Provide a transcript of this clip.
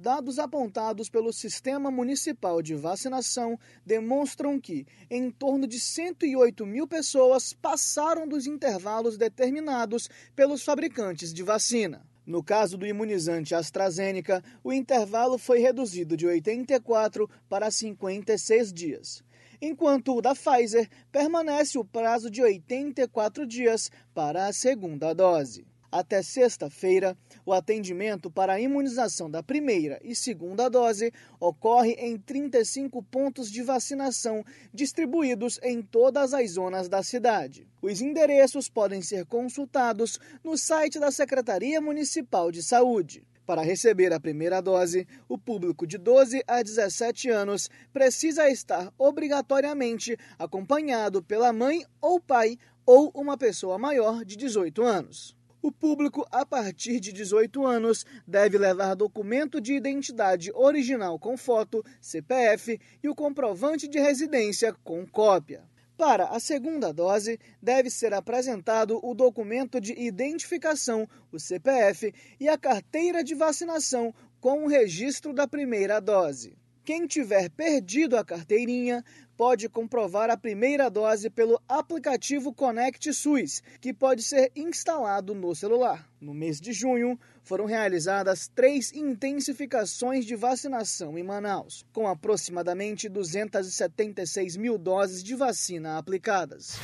Dados apontados pelo Sistema Municipal de Vacinação demonstram que, em torno de 108 mil pessoas passaram dos intervalos determinados pelos fabricantes de vacina. No caso do imunizante AstraZeneca, o intervalo foi reduzido de 84 para 56 dias, enquanto o da Pfizer permanece o prazo de 84 dias para a segunda dose. Até sexta-feira, o atendimento para a imunização da primeira e segunda dose ocorre em 35 pontos de vacinação distribuídos em todas as zonas da cidade. Os endereços podem ser consultados no site da Secretaria Municipal de Saúde. Para receber a primeira dose, o público de 12 a 17 anos precisa estar obrigatoriamente acompanhado pela mãe ou pai ou uma pessoa maior de 18 anos. O público a partir de 18 anos deve levar documento de identidade original com foto, CPF e o comprovante de residência com cópia. Para a segunda dose, deve ser apresentado o documento de identificação, o CPF, e a carteira de vacinação com o registro da primeira dose. Quem tiver perdido a carteirinha pode comprovar a primeira dose pelo aplicativo Connect SUS, que pode ser instalado no celular. No mês de junho, foram realizadas três intensificações de vacinação em Manaus, com aproximadamente 276 mil doses de vacina aplicadas.